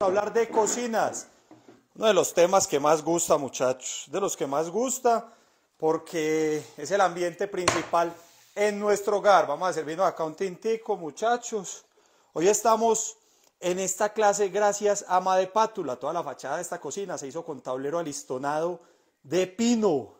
hablar de cocinas. Uno de los temas que más gusta, muchachos, de los que más gusta, porque es el ambiente principal en nuestro hogar. Vamos a servirnos acá un tintico, muchachos. Hoy estamos en esta clase gracias a pátula. Toda la fachada de esta cocina se hizo con tablero alistonado de pino.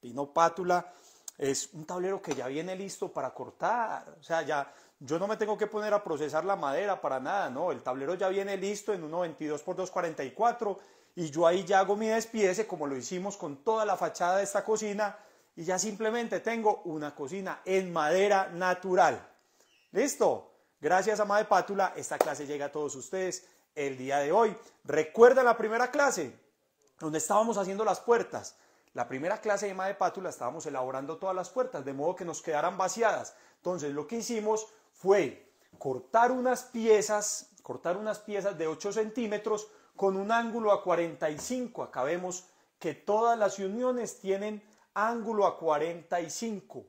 Pino pátula es un tablero que ya viene listo para cortar. O sea, ya yo no me tengo que poner a procesar la madera para nada, no, el tablero ya viene listo en 1.22 x 2.44 y yo ahí ya hago mi despiece como lo hicimos con toda la fachada de esta cocina y ya simplemente tengo una cocina en madera natural. ¿Listo? Gracias a de Pátula, esta clase llega a todos ustedes el día de hoy. ¿Recuerdan la primera clase? Donde estábamos haciendo las puertas. La primera clase de madre de Pátula estábamos elaborando todas las puertas de modo que nos quedaran vaciadas. Entonces lo que hicimos fue cortar unas piezas, cortar unas piezas de 8 centímetros con un ángulo a 45. Acabemos que todas las uniones tienen ángulo a 45.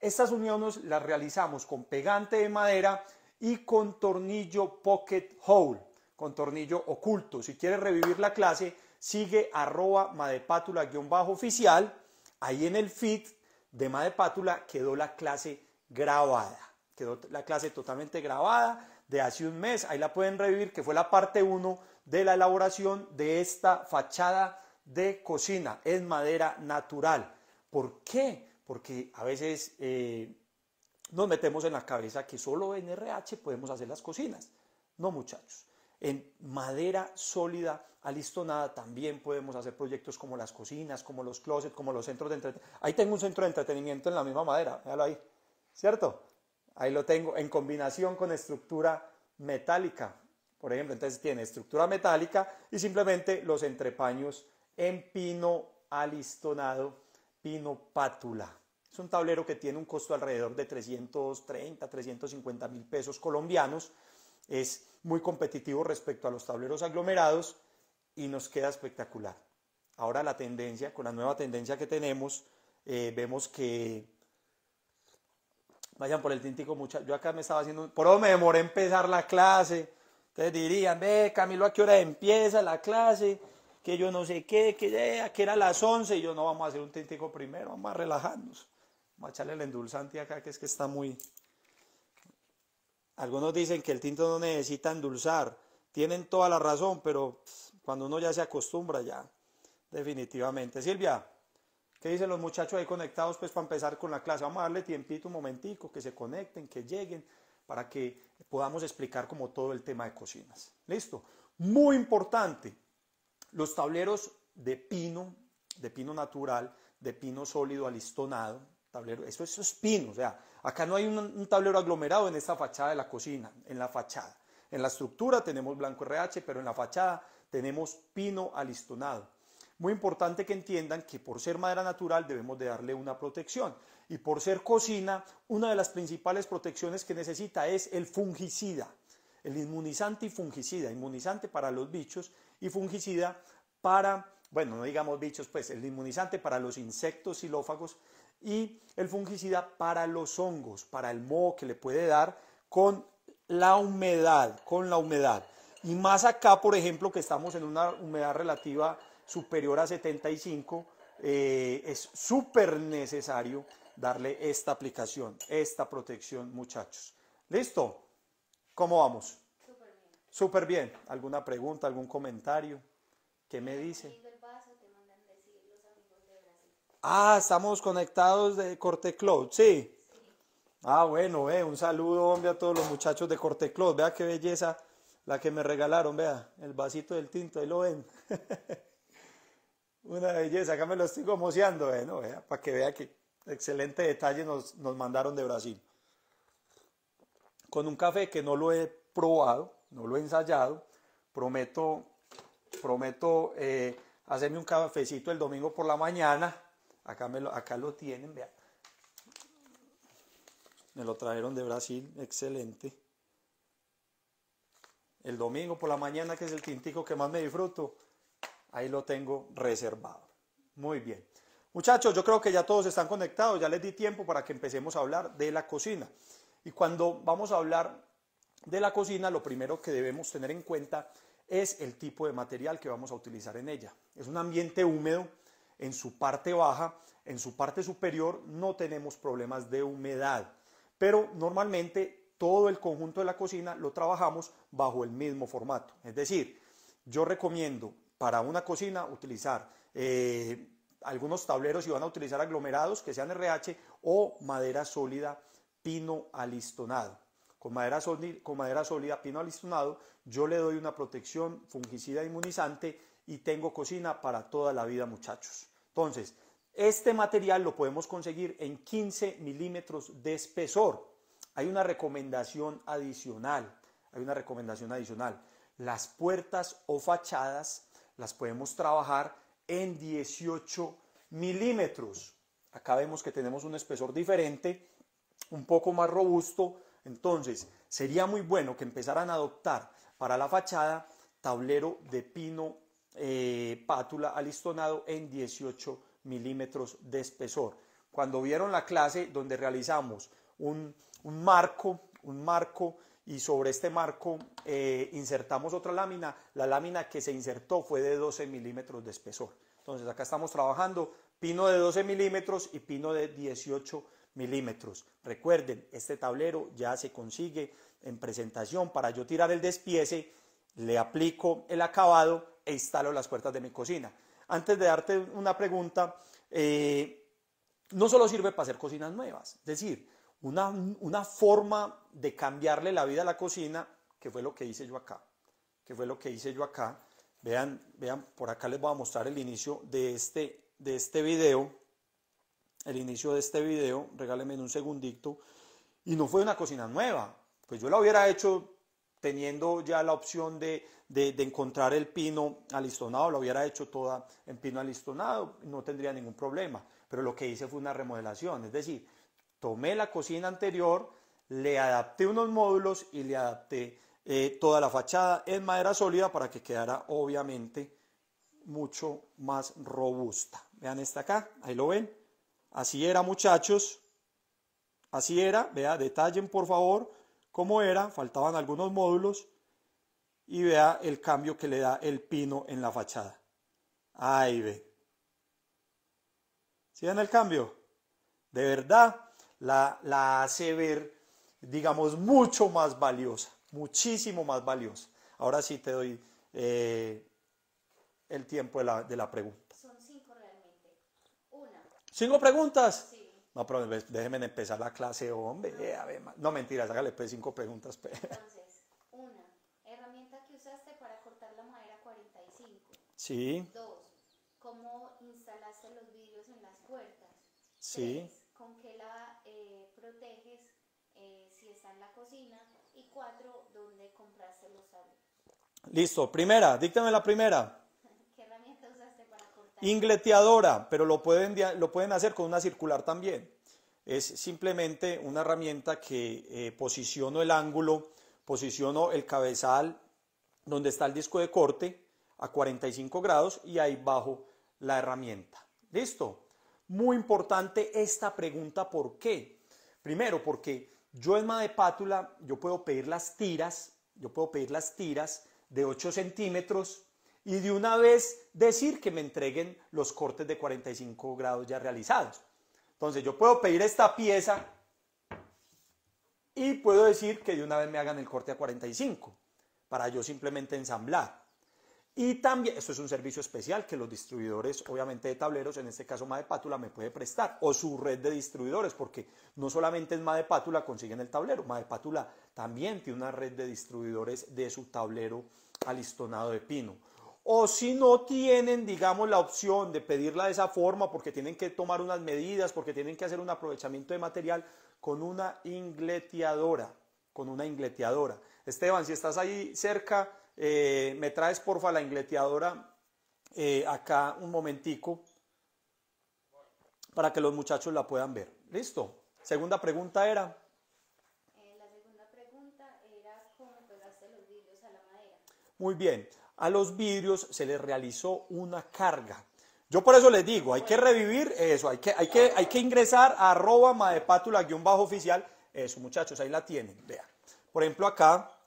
Estas uniones las realizamos con pegante de madera y con tornillo pocket hole, con tornillo oculto. Si quieres revivir la clase, sigue arroba madepátula-oficial. Ahí en el feed de Madepátula quedó la clase grabada quedó la clase totalmente grabada de hace un mes. Ahí la pueden revivir, que fue la parte 1 de la elaboración de esta fachada de cocina en madera natural. ¿Por qué? Porque a veces eh, nos metemos en la cabeza que solo en RH podemos hacer las cocinas. No, muchachos. En madera sólida, alistonada, también podemos hacer proyectos como las cocinas, como los closets, como los centros de entretenimiento. Ahí tengo un centro de entretenimiento en la misma madera, véalo ahí, ¿cierto? Ahí lo tengo en combinación con estructura metálica. Por ejemplo, entonces tiene estructura metálica y simplemente los entrepaños en pino alistonado, pino pátula. Es un tablero que tiene un costo alrededor de 330, 350 mil pesos colombianos. Es muy competitivo respecto a los tableros aglomerados y nos queda espectacular. Ahora la tendencia, con la nueva tendencia que tenemos, eh, vemos que Vayan por el tintico, mucha Yo acá me estaba haciendo... Por eso me demoré empezar la clase. Ustedes dirían, ve, Camilo, ¿a qué hora empieza la clase? Que yo no sé qué, que ya, eh, que era las 11. Y yo, no, vamos a hacer un tintico primero, vamos a relajarnos. Vamos a echarle el endulzante acá, que es que está muy... Algunos dicen que el tinto no necesita endulzar. Tienen toda la razón, pero cuando uno ya se acostumbra ya, definitivamente. Silvia. ¿Qué dicen los muchachos ahí conectados? Pues para empezar con la clase, vamos a darle tiempito un momentico, que se conecten, que lleguen, para que podamos explicar como todo el tema de cocinas. ¿Listo? Muy importante, los tableros de pino, de pino natural, de pino sólido alistonado, tablero, eso, es pino, o sea, acá no hay un, un tablero aglomerado en esta fachada de la cocina, en la fachada. En la estructura tenemos blanco RH, pero en la fachada tenemos pino alistonado. Muy importante que entiendan que por ser madera natural debemos de darle una protección y por ser cocina, una de las principales protecciones que necesita es el fungicida, el inmunizante y fungicida, inmunizante para los bichos y fungicida para, bueno, no digamos bichos, pues el inmunizante para los insectos xilófagos y el fungicida para los hongos, para el moho que le puede dar con la humedad, con la humedad. Y más acá, por ejemplo, que estamos en una humedad relativa superior a 75, eh, es súper necesario darle esta aplicación, esta protección, muchachos. ¿Listo? ¿Cómo vamos? Súper bien. ¿Alguna pregunta, algún comentario? ¿Qué me dice? Ah, estamos conectados de Corte Cloud, sí. Ah, bueno, eh, un saludo, a todos los muchachos de Corte Cloud. Vea qué belleza la que me regalaron, vea, el vasito del tinto, ahí lo ven. Una belleza, acá me lo estoy comociando eh, para que vea que excelente detalle nos, nos mandaron de Brasil. Con un café que no lo he probado, no lo he ensayado, prometo, prometo eh, hacerme un cafecito el domingo por la mañana. Acá, me lo, acá lo tienen, vean. Me lo trajeron de Brasil, excelente. El domingo por la mañana, que es el tintico que más me disfruto, Ahí lo tengo reservado. Muy bien. Muchachos, yo creo que ya todos están conectados, ya les di tiempo para que empecemos a hablar de la cocina. Y cuando vamos a hablar de la cocina, lo primero que debemos tener en cuenta es el tipo de material que vamos a utilizar en ella. Es un ambiente húmedo, en su parte baja, en su parte superior no tenemos problemas de humedad, pero normalmente todo el conjunto de la cocina lo trabajamos bajo el mismo formato. Es decir, yo recomiendo para una cocina utilizar eh, algunos tableros y van a utilizar aglomerados que sean RH o madera sólida pino alistonado. Con madera, con madera sólida pino alistonado yo le doy una protección fungicida inmunizante y tengo cocina para toda la vida muchachos. Entonces, este material lo podemos conseguir en 15 milímetros de espesor. Hay una recomendación adicional, hay una recomendación adicional. Las puertas o fachadas las podemos trabajar en 18 milímetros. Acá vemos que tenemos un espesor diferente, un poco más robusto. Entonces, sería muy bueno que empezaran a adoptar para la fachada tablero de pino eh, pátula alistonado en 18 milímetros de espesor. Cuando vieron la clase donde realizamos un marco, un marco y sobre este marco eh, insertamos otra lámina. La lámina que se insertó fue de 12 milímetros de espesor. Entonces acá estamos trabajando pino de 12 milímetros y pino de 18 milímetros. Recuerden, este tablero ya se consigue en presentación. Para yo tirar el despiece, le aplico el acabado e instalo las puertas de mi cocina. Antes de darte una pregunta, eh, no solo sirve para hacer cocinas nuevas, es decir, una, forma de cambiarle la vida a la cocina, que fue lo que hice yo acá, que fue lo que hice yo acá. Vean, vean, por acá les voy a mostrar el inicio de este, de este video, el inicio de este video, regálenme un segundito, y no fue una cocina nueva, pues yo la hubiera hecho teniendo ya la opción de, encontrar el pino alistonado, La hubiera hecho toda en pino alistonado, no tendría ningún problema. Pero lo que hice fue una remodelación, es decir, tomé la cocina anterior, le adapté unos módulos y le adapté eh, toda la fachada en madera sólida para que quedara obviamente mucho más robusta. Vean esta acá, ahí lo ven. Así era muchachos, así era, vea, detallen por favor cómo era, faltaban algunos módulos y vea el cambio que le da el pino en la fachada. Ahí ve. ¿Sí ven el cambio? De verdad, la, la hace ver, digamos, mucho más valiosa, muchísimo más valiosa. Ahora sí te doy eh, el tiempo de la, de la, pregunta. Son cinco realmente. Una. ¿Cinco preguntas? Sí. No, pero déjenme empezar la clase, hombre. No, a ver, no mentiras, hágale pues cinco preguntas. Entonces, una, herramienta que usaste para cortar la madera 45. Sí. Dos, cómo instalaste los vidrios en las puertas. Sí. con qué la eh, si está en la cocina. Y cuatro, ¿dónde compraste los Listo, primera, díctame la primera. ¿Qué herramienta usaste para cortar? Ingleteadora, pero lo pueden, lo pueden hacer con una circular también. Es simplemente una herramienta que eh, posiciono el ángulo, posiciono el cabezal donde está el disco de corte a 45 grados y ahí bajo la herramienta. Listo. Muy importante esta pregunta, ¿por qué? Primero, porque yo en Madepátula, yo puedo pedir las tiras, yo puedo pedir las tiras de 8 centímetros y de una vez decir que me entreguen los cortes de 45 grados ya realizados. Entonces yo puedo pedir esta pieza y puedo decir que de una vez me hagan el corte a 45 para yo simplemente ensamblar. Y también, esto es un servicio especial que los distribuidores, obviamente de tableros, en este caso pátula me puede prestar, o su red de distribuidores, porque no solamente en pátula consiguen el tablero, pátula también tiene una red de distribuidores de su tablero alistonado de pino. O si no tienen, digamos, la opción de pedirla de esa forma, porque tienen que tomar unas medidas, porque tienen que hacer un aprovechamiento de material, con una ingleteadora, con una ingleteadora. Esteban, si estás ahí cerca, eh, me traes porfa la ingleteadora eh, acá un momentico para que los muchachos la puedan ver. Listo. Segunda pregunta era. Eh, la segunda pregunta era cómo pegaste los vidrios a la madera. Muy bien. A los vidrios se les realizó una carga. Yo por eso les digo, hay que revivir eso, hay que, hay que, hay que ingresar a arroba madepátula-oficial. Eso, muchachos, ahí la tienen. Vean. Por ejemplo, acá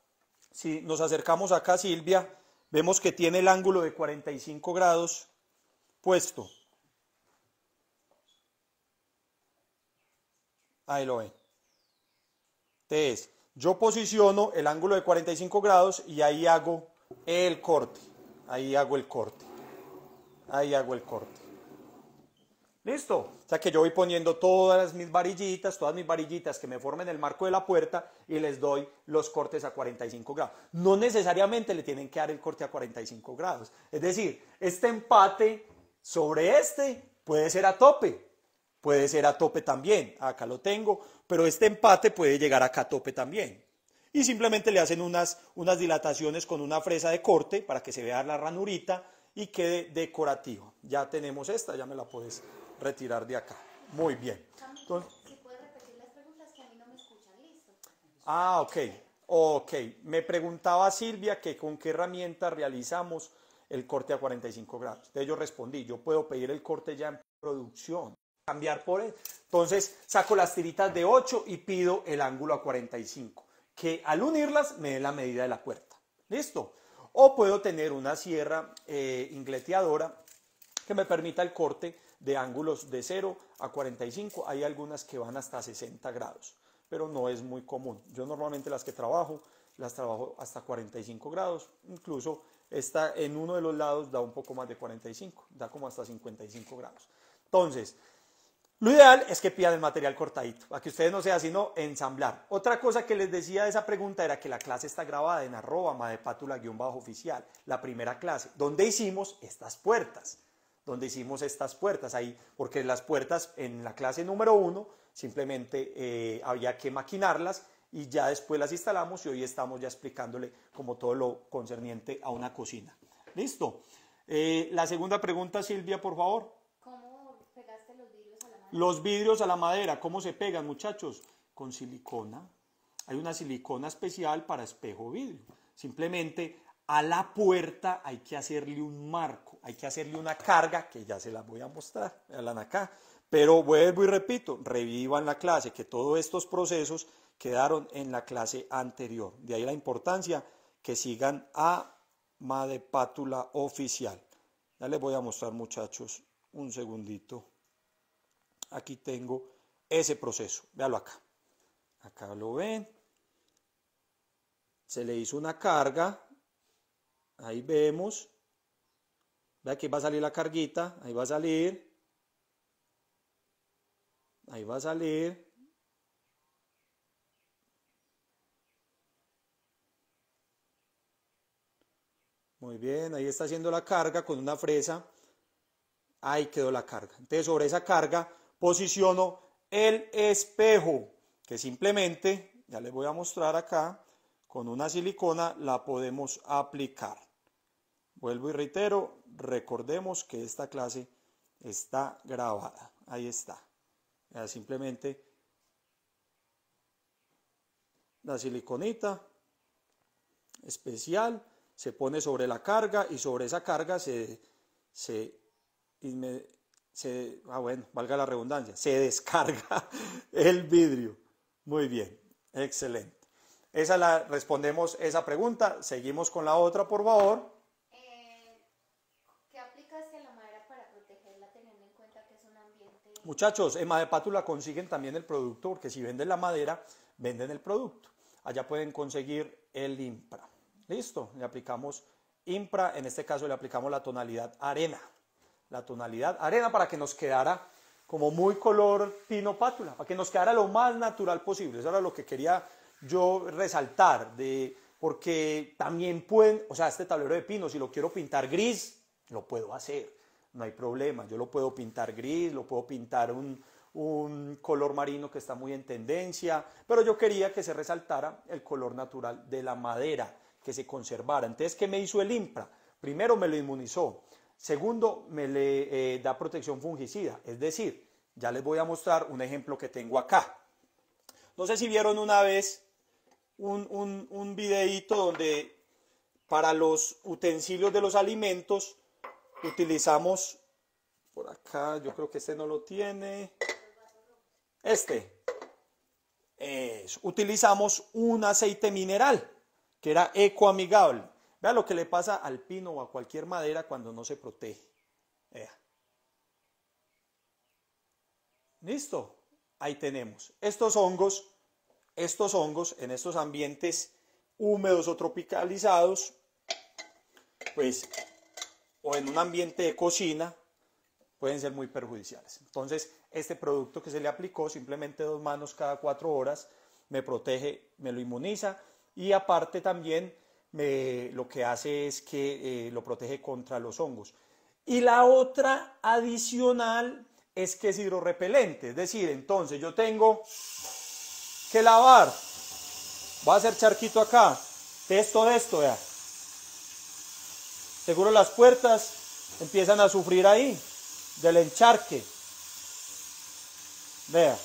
si nos acercamos acá, Silvia, vemos que tiene el ángulo de 45 grados puesto. Ahí lo ven. Entonces, yo posiciono el ángulo de 45 grados y ahí hago el corte. Ahí hago el corte. Ahí hago el corte. ¿Listo? sea que yo voy poniendo todas mis varillitas, todas mis varillitas que me formen el marco de la puerta y les doy los cortes a 45 grados. No necesariamente le tienen que dar el corte a 45 grados. Es decir, este empate sobre este puede ser a tope, puede ser a tope también, acá lo tengo, pero este empate puede llegar acá a tope también. Y simplemente le hacen unas, unas dilataciones con una fresa de corte para que se vea la ranurita y quede decorativo. Ya tenemos esta, ya me la puedes retirar de acá. Muy bien. Ah, ok, ok. Me preguntaba Silvia que con qué herramienta realizamos el corte a 45 grados. de yo respondí, yo puedo pedir el corte ya en producción, cambiar por él. Entonces saco las tiritas de 8 y pido el ángulo a 45, que al unirlas me dé la medida de la puerta. ¿Listo? O puedo tener una sierra eh, ingleteadora que me permita el corte de ángulos de 0 a 45, hay algunas que van hasta 60 grados, pero no es muy común. Yo normalmente las que trabajo, las trabajo hasta 45 grados, incluso está en uno de los lados da un poco más de 45, da como hasta 55 grados. Entonces, lo ideal es que pidan el material cortadito, para que ustedes no sea sino ensamblar. Otra cosa que les decía de esa pregunta era que la clase está grabada en arroba madepátula-oficial, la primera clase, donde hicimos estas puertas donde hicimos estas puertas ahí, porque las puertas en la clase número uno simplemente eh, había que maquinarlas y ya después las instalamos y hoy estamos ya explicándole como todo lo concerniente a una cocina. Listo. Eh, la segunda pregunta, Silvia, por favor. ¿Cómo pegaste los vidrios a la madera? Los vidrios a la madera, ¿cómo se pegan, muchachos? Con silicona. Hay una silicona especial para espejo vidrio. Simplemente a la puerta hay que hacerle un marco, hay que hacerle una carga que ya se la voy a mostrar, vean acá. Pero vuelvo y repito, revivan la clase, que todos estos procesos quedaron en la clase anterior. De ahí la importancia que sigan a Madepátula oficial. Ya les voy a mostrar muchachos un segundito. Aquí tengo ese proceso, véalo acá. Acá lo ven. Se le hizo una carga, Ahí vemos. Ve que va a salir la carguita. Ahí va a salir. Ahí va a salir. Muy bien, ahí está haciendo la carga con una fresa. Ahí quedó la carga. Entonces sobre esa carga posiciono el espejo, que simplemente, ya les voy a mostrar acá, con una silicona la podemos aplicar. Vuelvo y reitero, recordemos que esta clase está grabada. Ahí está. Simplemente la siliconita especial se pone sobre la carga y sobre esa carga se, se, ah, bueno, valga la redundancia, se descarga el vidrio. Muy bien, excelente. Esa la respondemos esa pregunta. Seguimos con la otra, por favor. muchachos, en pátula consiguen también el producto, porque si venden la madera, venden el producto. Allá pueden conseguir el IMPRA. Listo, le aplicamos IMPRA, en este caso le aplicamos la tonalidad arena. La tonalidad arena para que nos quedara como muy color pino pátula, para que nos quedara lo más natural posible. Eso era lo que quería yo resaltar, de, porque también pueden, o sea, este tablero de pino, si lo quiero pintar gris, lo puedo hacer no hay problema. Yo lo puedo pintar gris, lo puedo pintar un, color marino que está muy en tendencia, pero yo quería que se resaltara el color natural de la madera, que se conservara. Entonces, ¿qué me hizo el IMPRA? Primero, me lo inmunizó. Segundo, me le eh, da protección fungicida. Es decir, ya les voy a mostrar un ejemplo que tengo acá. No sé si vieron una vez un, un, un videíto donde para los utensilios de los alimentos utilizamos por acá, yo creo que este no lo tiene. Este. utilizamos un aceite mineral que era ecoamigable. Vea lo que le pasa al pino o a cualquier madera cuando no se protege. Listo. Ahí tenemos. Estos hongos, estos hongos en estos ambientes húmedos o tropicalizados, pues o en un ambiente de cocina pueden ser muy perjudiciales. Entonces, este producto que se le aplicó, simplemente dos manos cada cuatro horas, me protege, me lo inmuniza y aparte también me, lo que hace es que eh, lo protege contra los hongos. Y la otra adicional es que es hidrorepelente, es decir, entonces yo tengo que lavar, va a ser charquito acá, esto de esto, ya Seguro las puertas empiezan a sufrir ahí, del encharque. Vea.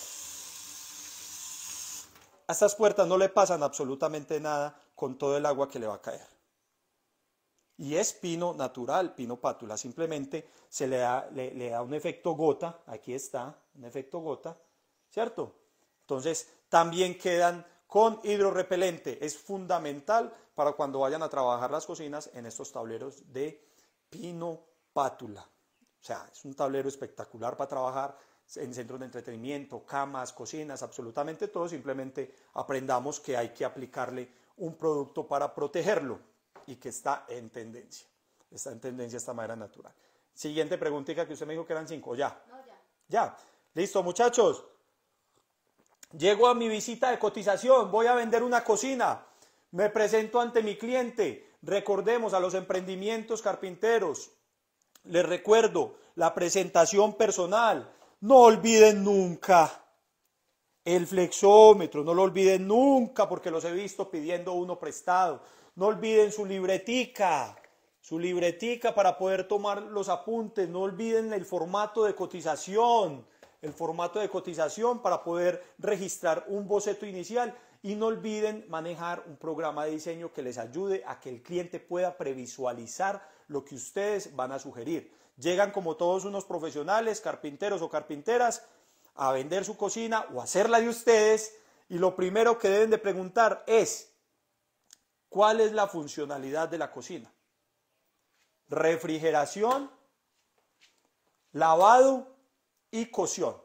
A estas puertas no le pasan absolutamente nada con todo el agua que le va a caer. Y es pino natural, pino pátula. Simplemente se le da, da un efecto gota. Aquí está, un efecto gota. ¿Cierto? Entonces, también quedan con hidrorepelente. Es fundamental para cuando vayan a trabajar las cocinas en estos tableros de pino pátula. O sea, es un tablero espectacular para trabajar en centros de entretenimiento, camas, cocinas, absolutamente todo. Simplemente aprendamos que hay que aplicarle un producto para protegerlo y que está en tendencia. Está en tendencia esta madera natural. Siguiente preguntita que usted me dijo que eran cinco. ¿Ya? No, ya. Ya. Listo, muchachos. Llego a mi visita de cotización. Voy a vender una cocina. Me presento ante mi cliente. Recordemos a los emprendimientos carpinteros. Les recuerdo la presentación personal. No olviden nunca el flexómetro. No lo olviden nunca porque los he visto pidiendo uno prestado. No olviden su libretica su libretica para poder tomar los apuntes. No olviden el formato de cotización, el formato de cotización para poder registrar un boceto inicial y no olviden manejar un programa de diseño que les ayude a que el cliente pueda previsualizar lo que ustedes van a sugerir. Llegan como todos unos profesionales, carpinteros o carpinteras, a vender su cocina o hacerla de ustedes. Y lo primero que deben de preguntar es, ¿cuál es la funcionalidad de la cocina? Refrigeración, lavado y cocción.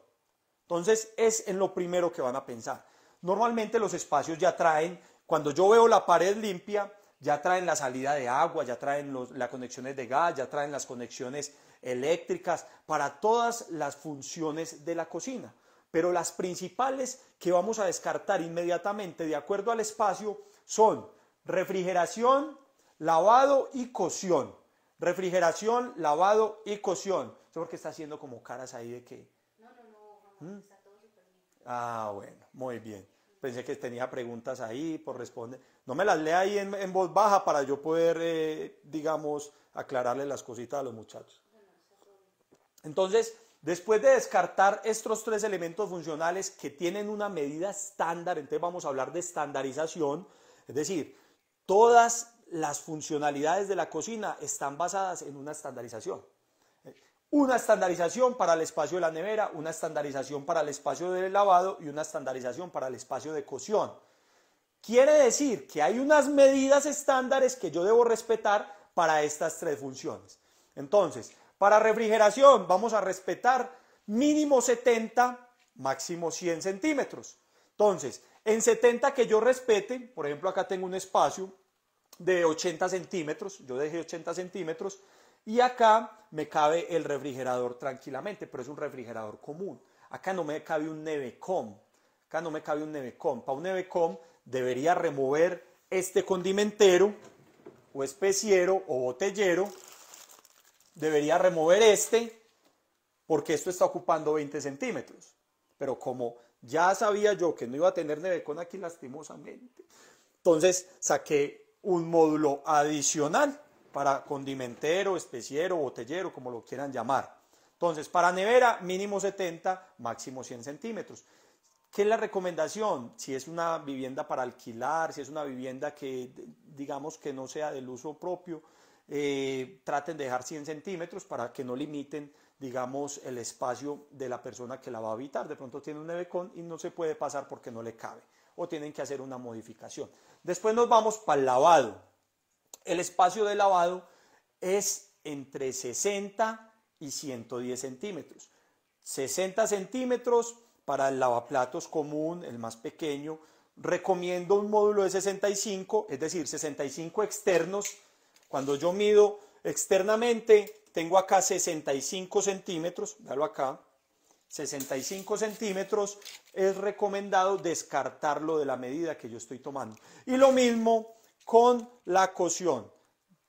Entonces es en lo primero que van a pensar. Normalmente los espacios ya traen, cuando yo veo la pared limpia, ya traen la salida de agua, ya traen las conexiones de gas, ya traen las conexiones eléctricas para todas las funciones de la cocina. Pero las principales que vamos a descartar inmediatamente de acuerdo al espacio son refrigeración, lavado y cocción. Refrigeración, lavado y cocción. porque está haciendo como caras ahí de que... No, no, no, ¿Mm? está todo Ah, bueno, muy bien pensé que tenía preguntas ahí por pues responder. No me las lea ahí en, voz baja para yo poder, eh, digamos, aclararle las cositas a los muchachos. Entonces, después de descartar estos tres elementos funcionales que tienen una medida estándar, entonces vamos a hablar de estandarización, es decir, todas las funcionalidades de la cocina están basadas en una estandarización una estandarización para el espacio de la nevera, una estandarización para el espacio del lavado y una estandarización para el espacio de cocción. Quiere decir que hay unas medidas estándares que yo debo respetar para estas tres funciones. Entonces, para refrigeración vamos a respetar mínimo 70, máximo 100 centímetros. Entonces, en 70 que yo respete, por ejemplo, acá tengo un espacio de 80 centímetros, yo dejé 80 centímetros, y acá me cabe el refrigerador tranquilamente, pero es un refrigerador común. Acá no me cabe un Nevecom. Acá no me cabe un Nevecom. Para un Nevecom debería remover este condimentero o especiero o botellero. Debería remover este porque esto está ocupando 20 centímetros. Pero como ya sabía yo que no iba a tener Nevecom aquí lastimosamente, entonces saqué un módulo adicional para condimentero, especiero, botellero, como lo quieran llamar. Entonces, para nevera, mínimo 70, máximo 100 centímetros. ¿Qué es la recomendación? Si es una vivienda para alquilar, si es una vivienda que digamos que no sea del uso propio, eh, traten de dejar 100 centímetros para que no limiten, digamos, el espacio de la persona que la va a habitar. De pronto tiene un nevecón y no se puede pasar porque no le cabe o tienen que hacer una modificación. Después nos vamos para el lavado. El espacio de lavado es entre 60 y 110 centímetros. 60 centímetros para el lavaplatos común, el más pequeño. Recomiendo un módulo de 65, es decir, 65 externos. Cuando yo mido externamente, tengo acá 65 centímetros, véalo acá, 65 centímetros, es recomendado descartarlo de la medida que yo estoy tomando. Y lo mismo con la cocción,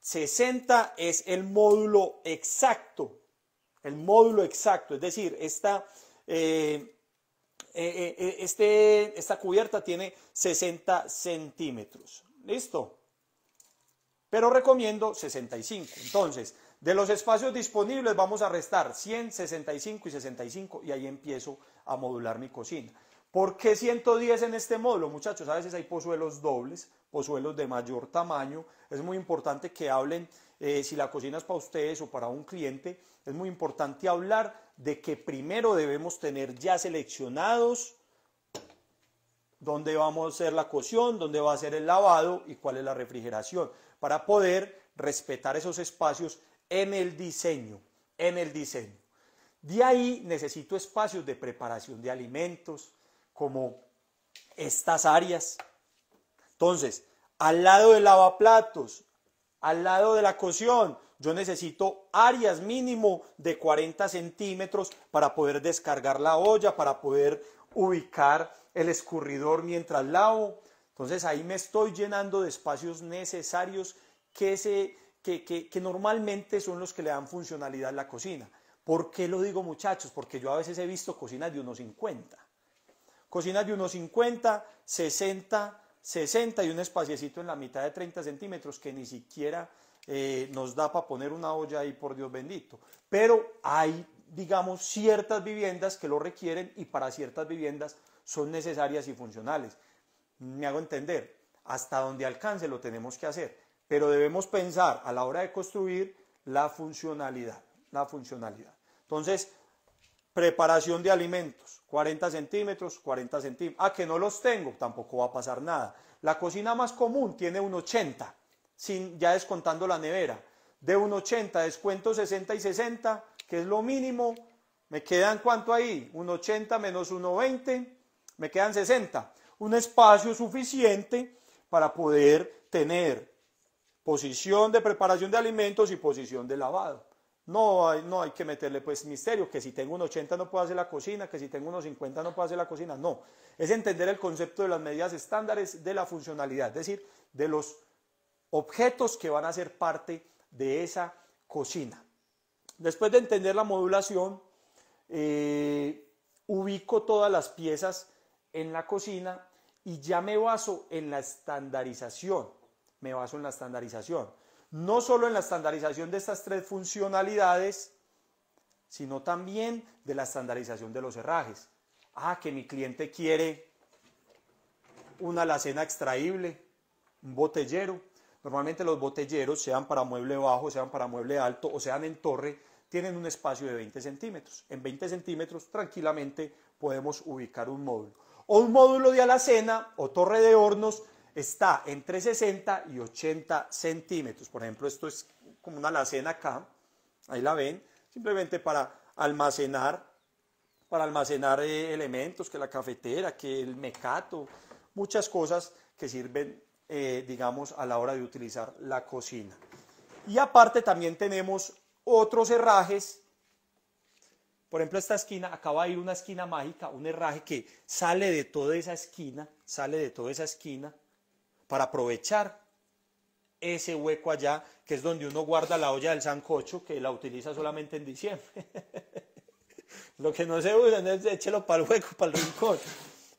60 es el módulo exacto, el módulo exacto, es decir, esta, eh, eh, eh, este, esta cubierta tiene 60 centímetros. ¿Listo? Pero recomiendo 65. Entonces, de los espacios disponibles vamos a restar 165 y 65 y ahí empiezo a modular mi cocina. ¿Por qué 110 en este módulo, muchachos? A veces hay pozuelos dobles, pozuelos de mayor tamaño. Es muy importante que hablen, eh, si la cocina es para ustedes o para un cliente, es muy importante hablar de que primero debemos tener ya seleccionados dónde vamos a hacer la cocción, dónde va a ser el lavado y cuál es la refrigeración, para poder respetar esos espacios en el diseño, en el diseño. De ahí necesito espacios de preparación de alimentos, como estas áreas. Entonces, al lado del lavaplatos, al lado de la cocción, yo necesito áreas mínimo de 40 centímetros para poder descargar la olla, para poder ubicar el escurridor mientras lavo. Entonces ahí me estoy llenando de espacios necesarios que, se, que, normalmente son los que le dan funcionalidad a la cocina. ¿Por qué lo digo muchachos? Porque yo a veces he visto cocinas de unos 50. Cocinas de unos 50, 60, 60 y un espaciecito en la mitad de 30 centímetros que ni siquiera eh, nos da para poner una olla ahí, por Dios bendito. Pero hay, digamos, ciertas viviendas que lo requieren y para ciertas viviendas son necesarias y funcionales. Me hago entender, hasta donde alcance lo tenemos que hacer, pero debemos pensar a la hora de construir la funcionalidad, la funcionalidad. Entonces, Preparación de alimentos, 40 centímetros, 40 centímetros. Ah, que no los tengo, tampoco va a pasar nada. La cocina más común tiene un 80, sin, ya descontando la nevera. De un 80, descuento 60 y 60, que es lo mínimo. ¿Me quedan cuánto ahí? Un 80 menos 1,20, me quedan 60. Un espacio suficiente para poder tener posición de preparación de alimentos y posición de lavado. No hay, no hay que meterle pues misterio, que si tengo un 80 no puedo hacer la cocina, que si tengo unos 50 no puedo hacer la cocina. No, es entender el concepto de las medidas estándares de la funcionalidad, es decir, de los objetos que van a ser parte de esa cocina. Después de entender la modulación, eh, ubico todas las piezas en la cocina y ya me baso en la estandarización. Me baso en la estandarización no solo en la estandarización de estas tres funcionalidades, sino también de la estandarización de los herrajes. Ah, que mi cliente quiere una alacena extraíble, un botellero. Normalmente los botelleros, sean para mueble bajo, sean para mueble alto o sean en torre, tienen un espacio de 20 centímetros. En 20 centímetros tranquilamente podemos ubicar un módulo. O un módulo de alacena o torre de hornos está entre 60 y 80 centímetros. Por ejemplo, esto es como una alacena acá, ahí la ven, simplemente para almacenar, para almacenar eh, elementos, que la cafetera, que el mecato, muchas cosas que sirven, eh, digamos, a la hora de utilizar la cocina. Y aparte también tenemos otros herrajes. Por ejemplo, esta esquina, acaba de ir una esquina mágica, un herraje que sale de toda esa esquina, sale de toda esa esquina, para aprovechar ese hueco allá, que es donde uno guarda la olla del sancocho, que la utiliza solamente en diciembre. Lo que no se usa, échelo para el hueco, para el rincón.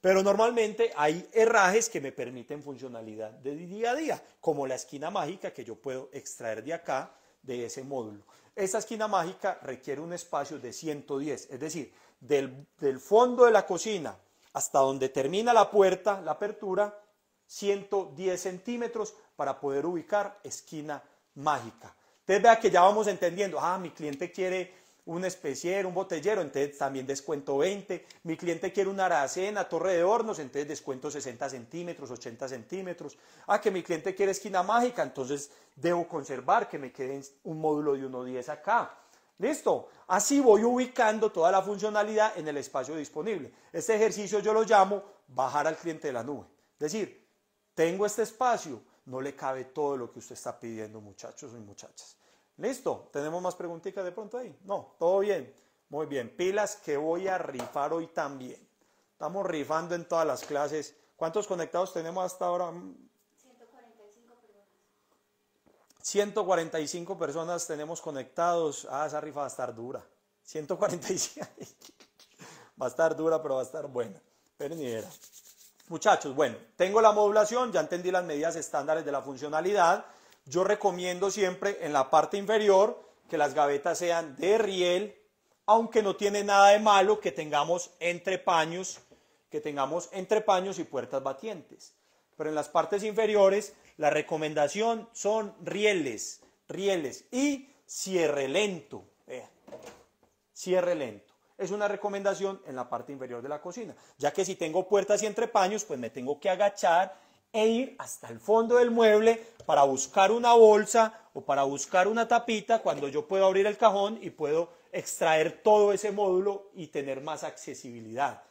Pero normalmente hay herrajes que me permiten funcionalidad de día a día, como la esquina mágica que yo puedo extraer de acá, de ese módulo. Esta esquina mágica requiere un espacio de 110, es decir, del fondo de la cocina hasta donde termina la puerta, la apertura, 110 centímetros para poder ubicar esquina mágica. Entonces vea que ya vamos entendiendo, ah, mi cliente quiere un especiero, un botellero, entonces también descuento 20. Mi cliente quiere una aracena, torre de hornos, entonces descuento 60 centímetros, 80 centímetros. Ah, que mi cliente quiere esquina mágica, entonces debo conservar que me quede un módulo de 1.10 acá. Listo, así voy ubicando toda la funcionalidad en el espacio disponible. Este ejercicio yo lo llamo bajar al cliente de la nube. Es decir, tengo este espacio. No le cabe todo lo que usted está pidiendo, muchachos y muchachas. Listo, tenemos más preguntitas de pronto ahí. No, todo bien. Muy bien, pilas que voy a rifar hoy también. Estamos rifando en todas las clases. ¿Cuántos conectados tenemos hasta ahora? 145 personas. 145 personas tenemos conectados. Ah, esa rifa va a estar dura. 145. va a estar dura, pero va a estar buena. Pero ni era muchachos, bueno, tengo la modulación, ya entendí las medidas estándares de la funcionalidad. Yo recomiendo siempre en la parte inferior que las gavetas sean de riel, aunque no tiene nada de malo que tengamos entre paños, que tengamos entre y puertas batientes. Pero en las partes inferiores la recomendación son rieles, rieles y cierre lento. cierre lento es una recomendación en la parte inferior de la cocina, ya que si tengo puertas y entrepaños, pues me tengo que agachar e ir hasta el fondo del mueble para buscar una bolsa o para buscar una tapita cuando yo puedo abrir el cajón y puedo extraer todo ese módulo y tener más accesibilidad.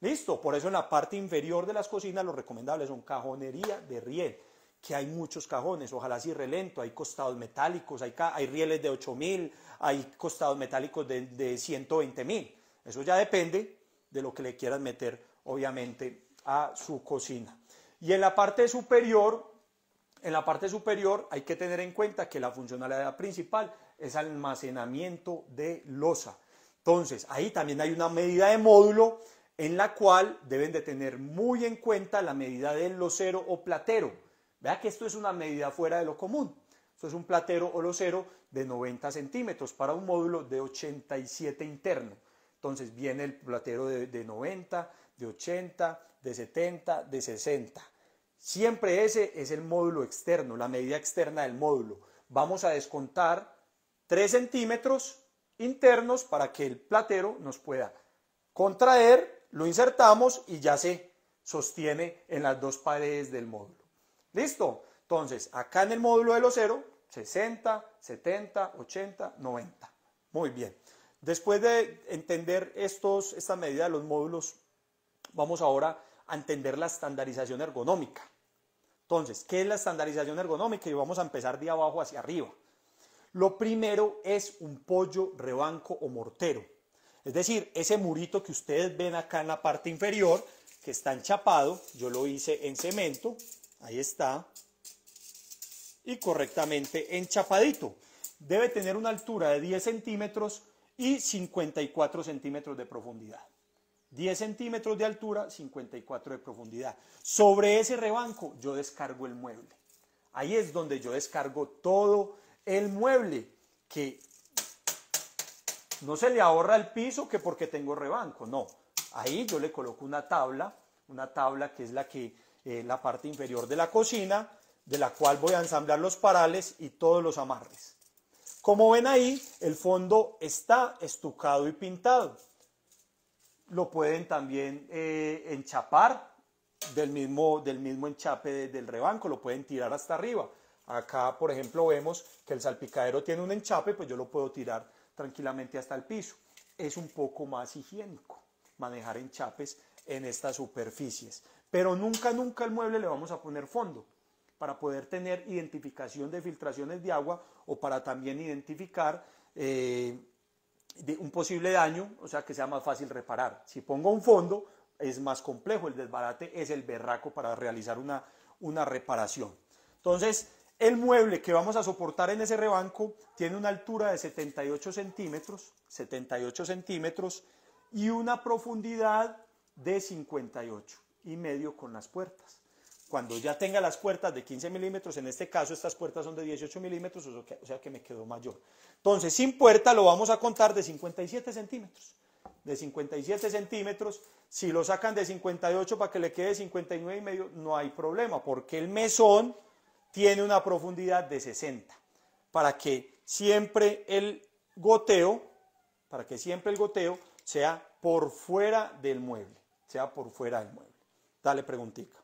Listo, por eso en la parte inferior de las cocinas lo recomendable son cajonería de riel, que hay muchos cajones, ojalá si relento, hay costados metálicos, hay, rieles de 8000, hay costados metálicos de, de 120 mil. Eso ya depende de lo que le quieran meter, obviamente, a su cocina. Y en la parte superior, en la parte superior hay que tener en cuenta que la funcionalidad principal es almacenamiento de losa. Entonces, ahí también hay una medida de módulo en la cual deben de tener muy en cuenta la medida del losero o platero. Vea que esto es una medida fuera de lo común. Esto es un platero o losero de 90 centímetros para un módulo de 87 interno. Entonces viene el platero de, de 90, de 80, de 70, de 60. Siempre ese es el módulo externo, la medida externa del módulo. Vamos a descontar 3 centímetros internos para que el platero nos pueda contraer, lo insertamos y ya se sostiene en las dos paredes del módulo. ¿Listo? Entonces, acá en el módulo de los 0, 60, 70, 80, 90. Muy bien. Después de entender estos, esta medida de los módulos, vamos ahora a entender la estandarización ergonómica. Entonces, ¿qué es la estandarización ergonómica? Y vamos a empezar de abajo hacia arriba. Lo primero es un pollo, rebanco o mortero. Es decir, ese murito que ustedes ven acá en la parte inferior, que está enchapado, yo lo hice en cemento, ahí está, y correctamente enchapadito. Debe tener una altura de 10 centímetros y 54 centímetros de profundidad. 10 centímetros de altura, 54 de profundidad. Sobre ese rebanco yo descargo el mueble. Ahí es donde yo descargo todo el mueble que no se le ahorra el piso que porque tengo rebanco, no. Ahí yo le coloco una tabla, una tabla que es la que eh, la parte inferior de la cocina, de la cual voy a ensamblar los parales y todos los amarres. Como ven ahí, el fondo está estucado y pintado. Lo pueden también eh, enchapar del mismo, del mismo enchape del rebanco, lo pueden tirar hasta arriba. Acá, por ejemplo, vemos que el salpicadero tiene un enchape, pues yo lo puedo tirar tranquilamente hasta el piso. Es un poco más higiénico manejar enchapes en estas superficies. Pero nunca, nunca al mueble le vamos a poner fondo para poder tener identificación de filtraciones de agua o para también identificar eh, un posible daño, o sea que sea más fácil reparar. Si pongo un fondo, es más complejo, el desbarate es el berraco para realizar una, una reparación. Entonces, el mueble que vamos a soportar en ese rebanco tiene una altura de 78 centímetros, 78 centímetros y una profundidad de 58 y medio con las puertas cuando ya tenga las puertas de 15 milímetros, en este caso estas puertas son de 18 milímetros, o sea que me quedó mayor. Entonces, sin puerta lo vamos a contar de 57 centímetros. De 57 centímetros, si lo sacan de 58 para que le quede 59 y medio, no hay problema, porque el mesón tiene una profundidad de 60, para que siempre el goteo, para que siempre el goteo sea por fuera del mueble, sea por fuera del mueble. Dale preguntita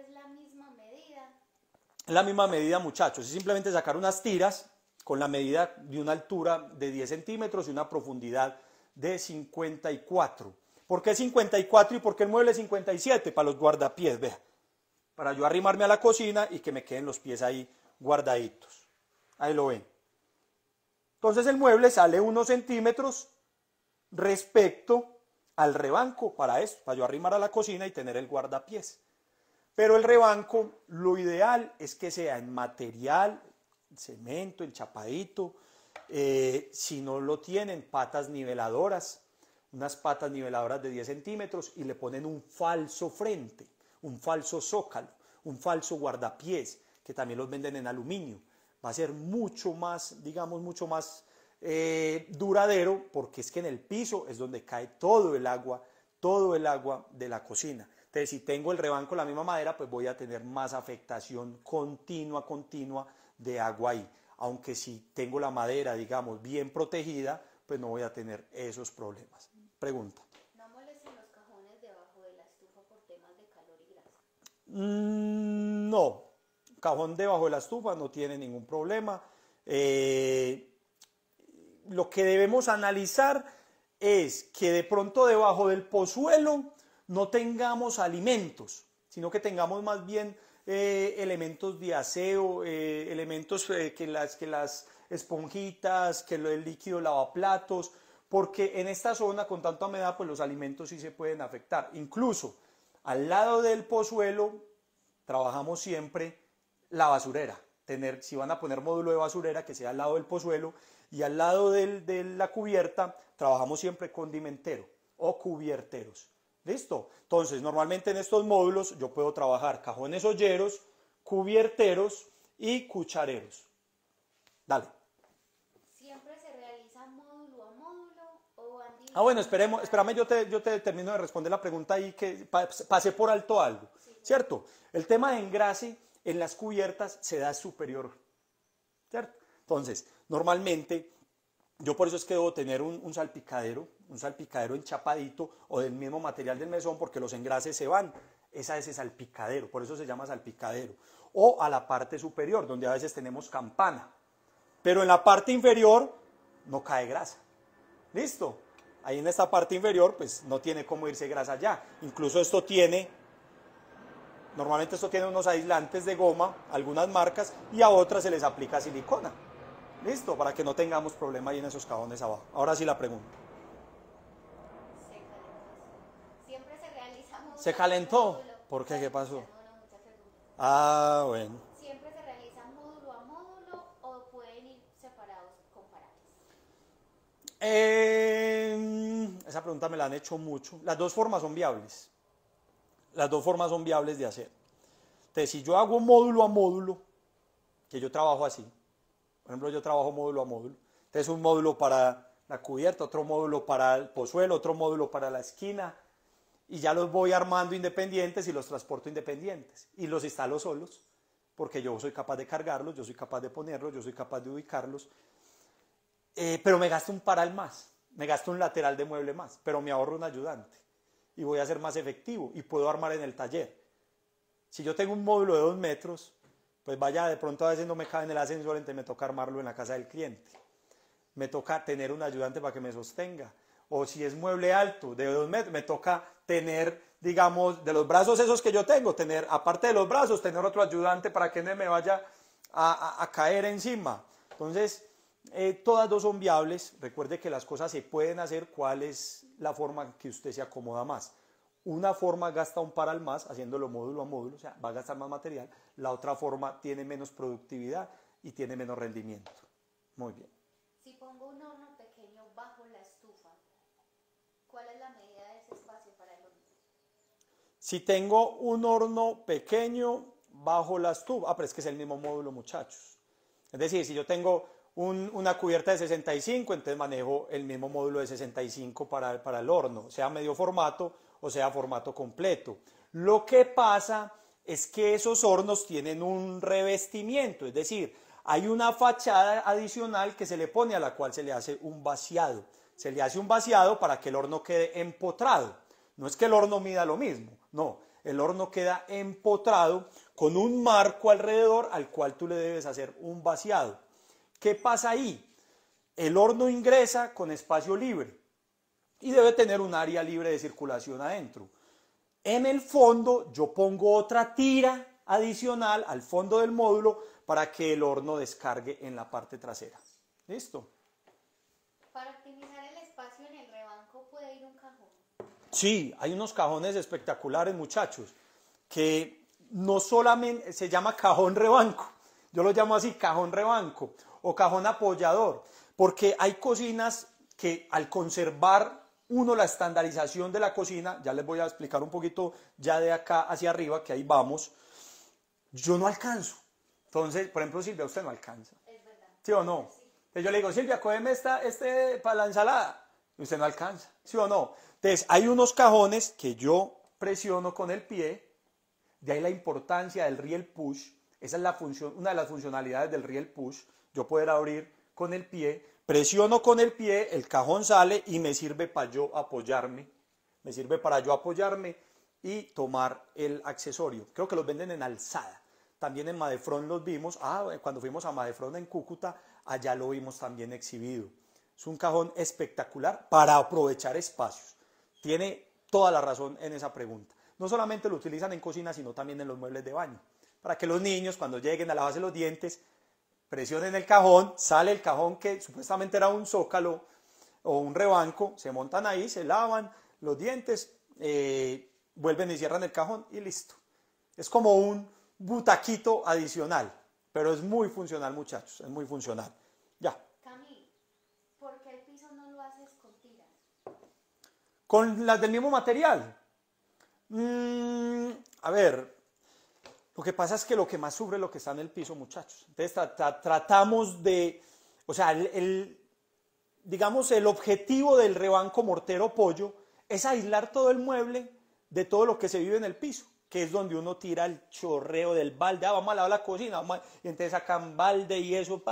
es la misma medida. La misma medida, muchachos. Es simplemente sacar unas tiras con la medida de una altura de 10 centímetros y una profundidad de 54. ¿Por qué 54 y por qué el mueble 57? Para los guardapiés, vea. Para yo arrimarme a la cocina y que me queden los pies ahí guardaditos. Ahí lo ven. Entonces el mueble sale unos centímetros respecto al rebanco para esto, para yo arrimar a la cocina y tener el guardapiés. Pero el rebanco, lo ideal es que sea en material, el cemento, el chapadito, eh, si no lo tienen, patas niveladoras, unas patas niveladoras de 10 centímetros y le ponen un falso frente, un falso zócalo, un falso guardapiés, que también los venden en aluminio. Va a ser mucho más, digamos, mucho más eh, duradero porque es que en el piso es donde cae todo el agua, todo el agua de la cocina. Entonces, si tengo el rebanco la misma madera, pues voy a tener más afectación continua, continua de agua ahí. Aunque si tengo la madera, digamos, bien protegida, pues no voy a tener esos problemas. Pregunta. ¿No molestan los cajones debajo de la estufa por temas de calor y grasa? Mm, no, cajón debajo de la estufa no tiene ningún problema. Eh, lo que debemos analizar es que de pronto debajo del pozuelo no tengamos alimentos, sino que tengamos más bien eh, elementos de aseo, eh, elementos eh, que, las, esponjitas, que el líquido lavaplatos, porque en esta zona con tanta humedad pues los alimentos sí se pueden afectar. Incluso al lado del pozuelo trabajamos siempre la basurera. si van a poner módulo de basurera que sea al lado del pozuelo y al lado de la cubierta trabajamos siempre condimentero o cubierteros. Listo. Entonces, normalmente en estos módulos yo puedo trabajar cajones olleros, cubierteros y cuchareros. Dale. ¿Siempre se realiza módulo a módulo o Ah, bueno, esperemos, espérame, yo te, yo te termino de responder la pregunta ahí que pasé por alto algo. ¿Cierto? El tema de engrase en las cubiertas se da superior. ¿Cierto? Entonces, normalmente yo por eso es que debo tener un, salpicadero, un salpicadero enchapadito o del mismo material del mesón porque los engrases se van. Esa es ese salpicadero, por eso se llama salpicadero. O a la parte superior, donde a veces tenemos campana. Pero en la parte inferior no cae grasa. ¿Listo? Ahí en esta parte inferior, pues no tiene cómo irse grasa ya. Incluso esto tiene, normalmente esto tiene unos aislantes de goma, algunas marcas, y a otras se les aplica silicona. Listo, para que no tengamos problema ahí en esos cajones abajo. Ahora sí la pregunta. Siempre se realiza ¿Se calentó? ¿Por qué? ¿Qué pasó? Ah, bueno. ¿Siempre se realiza módulo a módulo o pueden ir separados, comparables. Em, esa pregunta me la han hecho mucho. Las dos formas son viables. Las dos formas son viables de hacer. Entonces, si yo hago módulo a módulo, que yo trabajo así, por ejemplo, yo trabajo módulo a módulo. Entonces, un módulo para la cubierta, otro módulo para el pozuelo, otro módulo para la esquina. Y ya los voy armando independientes y los transporto independientes. Y los instalo solos, porque yo soy capaz de cargarlos, yo soy capaz de ponerlos, yo soy capaz de ubicarlos. Eh, pero me gasto un paral más, me gasto un lateral de mueble más, pero me ahorro un ayudante. Y voy a ser más efectivo y puedo armar en el taller. Si yo tengo un módulo de dos metros, pues vaya, de pronto a veces no me cae en el ascensor, entonces me toca armarlo en la casa del cliente. Me toca tener un ayudante para que me sostenga. O si es mueble alto, de dos metros, me toca tener, digamos, de los brazos esos que yo tengo, tener, aparte de los brazos, tener otro ayudante para que no me vaya a, caer encima. Entonces, eh, todas dos son viables. Recuerde que las cosas se pueden hacer. ¿Cuál es la forma que usted se acomoda más? una forma gasta un paral más, haciéndolo módulo a módulo, o sea, va a gastar más material, la otra forma tiene menos productividad y tiene menos rendimiento. Muy bien. Si pongo un horno pequeño bajo la estufa, ¿cuál es la medida de ese espacio para el horno? Si tengo un horno pequeño bajo la estufa, ah, pero es que es el mismo módulo, muchachos. Es decir, si yo tengo una cubierta de 65, entonces manejo el mismo módulo de 65 para, para el horno, sea medio formato o sea, formato completo. Lo que pasa es que esos hornos tienen un revestimiento, es decir, hay una fachada adicional que se le pone a la cual se le hace un vaciado. Se le hace un vaciado para que el horno quede empotrado. No es que el horno mida lo mismo, no, el horno queda empotrado con un marco alrededor al cual tú le debes hacer un vaciado. ¿Qué pasa ahí? El horno ingresa con espacio libre y debe tener un área libre de circulación adentro. En el fondo yo pongo otra tira adicional al fondo del módulo para que el horno descargue en la parte trasera. ¿Listo? Para optimizar el espacio en el rebanco puede ir un cajón. Sí, hay unos cajones espectaculares muchachos que no solamente se llama cajón rebanco, yo lo llamo así cajón rebanco o cajón apoyador, porque hay cocinas que al conservar uno, la estandarización de la cocina, ya les voy a explicar un poquito ya de acá hacia arriba, que ahí vamos. Yo no alcanzo. Entonces, por ejemplo, Silvia, usted no alcanza. Es verdad. ¿Sí o no? Entonces yo le digo, Silvia, cógeme esta, este para la ensalada. usted no alcanza. ¿Sí o no? Entonces, hay unos cajones que yo presiono con el pie. De ahí la importancia del riel push. Esa es la función, una de las funcionalidades del riel push. Yo poder abrir con el pie Presiono con el pie, el cajón sale y me sirve para yo apoyarme. Me sirve para yo apoyarme y tomar el accesorio. Creo que los venden en alzada. También en Madefrón los vimos. Ah, eh, cuando fuimos a Madefrón en Cúcuta, allá lo vimos también exhibido. Es un cajón espectacular para aprovechar espacios. Tiene toda la razón en esa pregunta. No solamente lo utilizan en cocina, sino también en los muebles de baño. Para que los niños, cuando lleguen a de los dientes, presión en el cajón, sale el cajón que supuestamente era un zócalo o un rebanco, se montan ahí, se lavan los dientes, eh, vuelven y cierran el cajón y listo. Es como un butaquito adicional, pero es muy funcional muchachos, es muy funcional. Ya. ¿por qué el piso no lo haces con tiras? Con las del mismo material. Mm, a ver, lo que pasa es que lo que más sufre es lo que está en el piso, muchachos. Entonces tratamos de, o sea, el, digamos, el objetivo del rebanco mortero pollo es aislar todo el mueble de todo lo que se vive en el piso, que es donde uno tira el chorreo del balde, ah, vamos a lavar la cocina, vamos a... y entonces sacan balde y eso,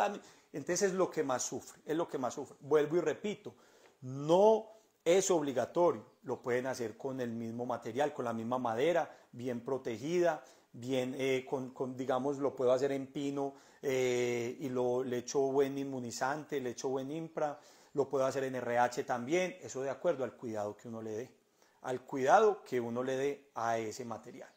entonces es lo que más sufre, es lo que más sufre. Vuelvo y repito, no es obligatorio, lo pueden hacer con el mismo material, con la misma madera, bien protegida, bien eh, con, digamos, lo puedo hacer en pino eh, y le echo buen inmunizante, le echo buen impra, lo puedo hacer en RH también, eso de acuerdo al cuidado que uno le dé, al cuidado que uno le dé a ese material.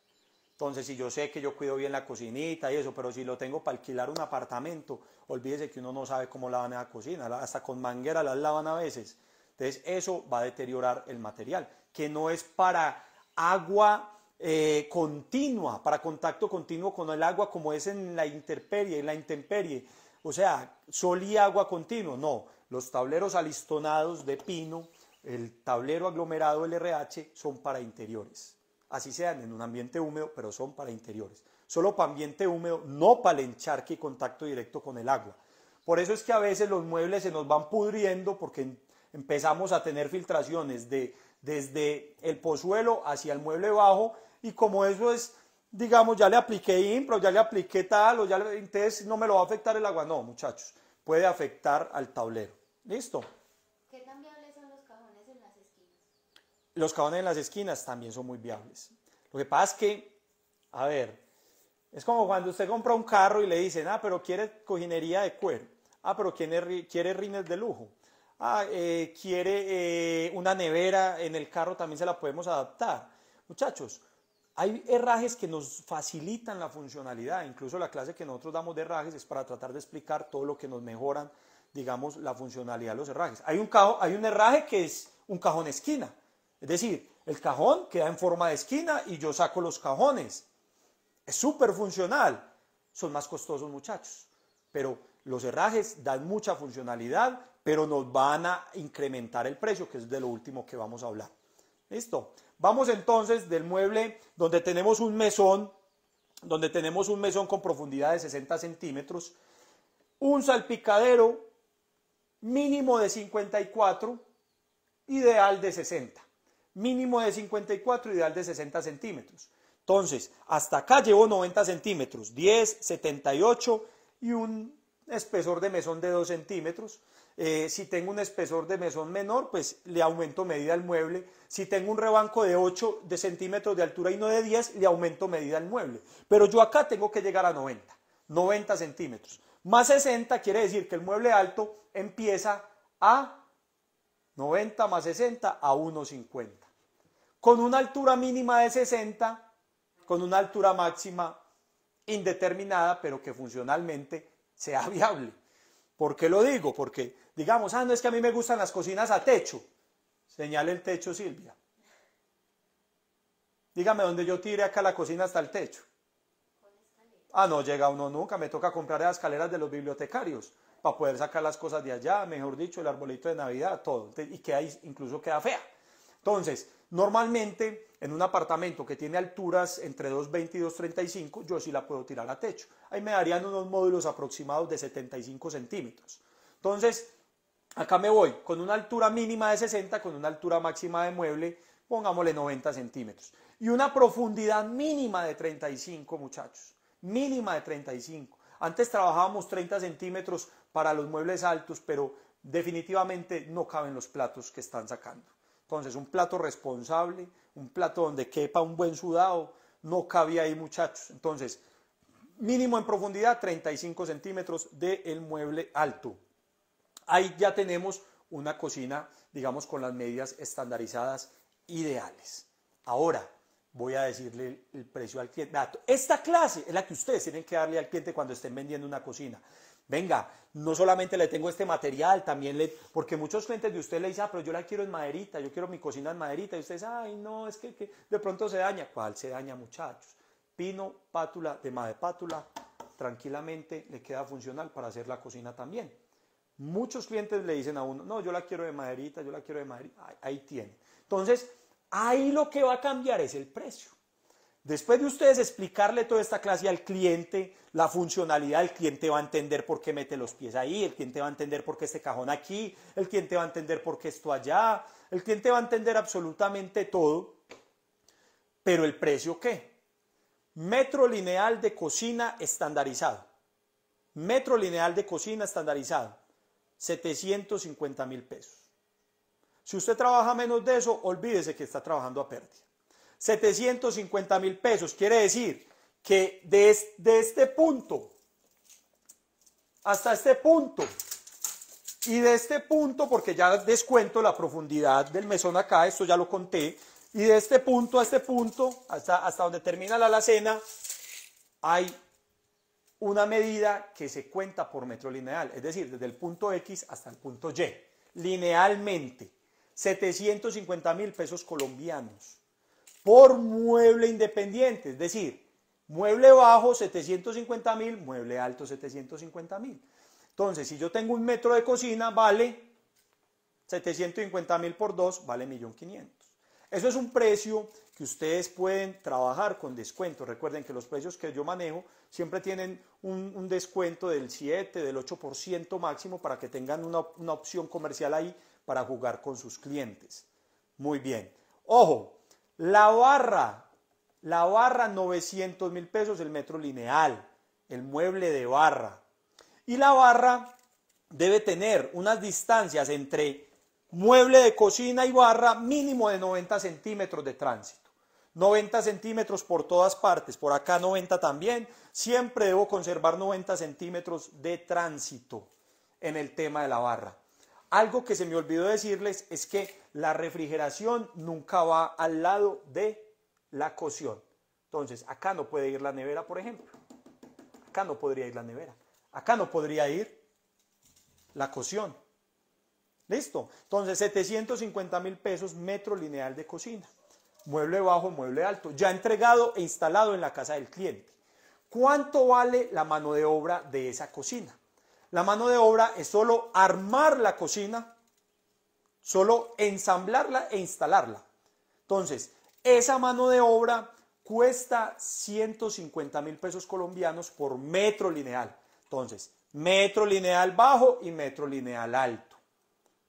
Entonces, si yo sé que yo cuido bien la cocinita y eso, pero si lo tengo para alquilar un apartamento, olvídese que uno no sabe cómo lavan la cocina, hasta con manguera las lavan a veces. Entonces, eso va a deteriorar el material, que no es para agua eh, continua, para contacto continuo con el agua como es en la interperie, en la intemperie. O sea, sol y agua continuo. No, los tableros alistonados de pino, el tablero aglomerado LRH son para interiores. Así sean en un ambiente húmedo, pero son para interiores. Solo para ambiente húmedo, no para el encharque y contacto directo con el agua. Por eso es que a veces los muebles se nos van pudriendo porque empezamos a tener filtraciones desde el pozuelo hacia el mueble bajo y como eso es, digamos, ya le apliqué impro, ya le apliqué tal, o ya le, entonces no me lo va a afectar el agua. No, muchachos, puede afectar al tablero. ¿Listo? ¿Qué tan son los cajones en las esquinas? Los cajones en las esquinas también son muy viables. Lo que pasa es que, a ver, es como cuando usted compra un carro y le dicen, ah, pero quiere cojinería de cuero. Ah, pero quiere, quiere rines de lujo. Ah, eh, quiere eh, una nevera en el carro, también se la podemos adaptar. Muchachos, hay herrajes que nos facilitan la funcionalidad, incluso la clase que nosotros damos de herrajes es para tratar de explicar todo lo que nos mejoran, digamos, la funcionalidad de los herrajes. Hay un, hay un herraje que es un cajón esquina, es decir, el cajón queda en forma de esquina y yo saco los cajones. Es súper funcional, son más costosos muchachos, pero los herrajes dan mucha funcionalidad, pero nos van a incrementar el precio, que es de lo último que vamos a hablar. Listo. Vamos entonces del mueble donde tenemos un mesón, donde tenemos un mesón con profundidad de 60 centímetros, un salpicadero mínimo de 54, ideal de 60. Mínimo de 54, ideal de 60 centímetros. Entonces, hasta acá llevo 90 centímetros, 10, 78 y un espesor de mesón de 2 centímetros. Eh, si tengo un espesor de mesón menor, pues le aumento medida al mueble. Si tengo un rebanco de 8 de centímetros de altura y no de 10, le aumento medida al mueble. Pero yo acá tengo que llegar a 90, 90 centímetros. Más 60 quiere decir que el mueble alto empieza a 90 más 60 a 1,50. Con una altura mínima de 60, con una altura máxima indeterminada, pero que funcionalmente sea viable. ¿Por qué lo digo? Porque, digamos, ah, no es que a mí me gustan las cocinas a techo. Señale el techo, Silvia. Dígame dónde yo tire acá la cocina hasta el techo. Ah, no llega uno nunca, me toca comprar las escaleras de los bibliotecarios para poder sacar las cosas de allá, mejor dicho, el arbolito de Navidad, todo. Y que queda, incluso queda fea. Entonces, Normalmente, en un apartamento que tiene alturas entre 2,20 y 2,35, yo sí la puedo tirar a techo. Ahí me darían unos módulos aproximados de 75 centímetros. Entonces, acá me voy con una altura mínima de 60, con una altura máxima de mueble, pongámosle 90 centímetros. Y una profundidad mínima de 35, muchachos. Mínima de 35. Antes trabajábamos 30 centímetros para los muebles altos, pero definitivamente no caben los platos que están sacando. Entonces, un plato responsable, un plato donde quepa un buen sudado, no cabía ahí muchachos. Entonces, mínimo en profundidad 35 centímetros del mueble alto. Ahí ya tenemos una cocina, digamos, con las medidas estandarizadas ideales. Ahora, voy a decirle el precio al cliente. Esta clase es la que ustedes tienen que darle al cliente cuando estén vendiendo una cocina venga, no solamente le tengo este material, también le, porque muchos clientes de usted le dicen, ah, pero yo la quiero en maderita, yo quiero mi cocina en maderita, y ustedes, ay, no, es que, de pronto se daña. ¿Cuál se daña, muchachos? Pino, pátula, de madera pátula, tranquilamente le queda funcional para hacer la cocina también. Muchos clientes le dicen a uno, no, yo la quiero de maderita, yo la quiero de maderita, ahí tiene. Entonces, ahí lo que va a cambiar es el precio. Después de ustedes explicarle toda esta clase al cliente, la funcionalidad, el cliente va a entender por qué mete los pies ahí, el cliente va a entender por qué este cajón aquí, el cliente va a entender por qué esto allá, el cliente va a entender absolutamente todo. Pero el precio qué? Metro lineal de cocina estandarizado. Metro lineal de cocina estandarizado. 750 mil pesos. Si usted trabaja menos de eso, olvídese que está trabajando a pérdida. 750 mil pesos. Quiere decir que desde de este punto hasta este punto y de este punto, porque ya descuento la profundidad del mesón acá, esto ya lo conté, y de este punto a este punto, hasta, hasta donde termina la alacena, hay una medida que se cuenta por metro lineal, es decir, desde el punto X hasta el punto Y, linealmente, 750 mil pesos colombianos por mueble independiente, es decir, mueble bajo 750 mil, mueble alto 750 mil. Entonces, si yo tengo un metro de cocina, vale 750 mil por 2, vale 1.500.000. Eso es un precio que ustedes pueden trabajar con descuento. Recuerden que los precios que yo manejo siempre tienen un, descuento del 7, del 8% máximo para que tengan una, una opción comercial ahí para jugar con sus clientes. Muy bien. Ojo, la barra, la barra 900 mil pesos el metro lineal, el mueble de barra. Y la barra debe tener unas distancias entre mueble de cocina y barra mínimo de 90 centímetros de tránsito. 90 centímetros por todas partes, por acá 90 también. Siempre debo conservar 90 centímetros de tránsito en el tema de la barra. Algo que se me olvidó decirles es que la refrigeración nunca va al lado de la cocción. Entonces, acá no puede ir la nevera, por ejemplo. Acá no podría ir la nevera. Acá no podría ir la cocción. Listo. Entonces, 750 mil pesos metro lineal de cocina. Mueble bajo, mueble alto. Ya entregado e instalado en la casa del cliente. ¿Cuánto vale la mano de obra de esa cocina? La mano de obra es solo armar la cocina, solo ensamblarla e instalarla. Entonces, esa mano de obra cuesta 150 mil pesos colombianos por metro lineal. Entonces, metro lineal bajo y metro lineal alto.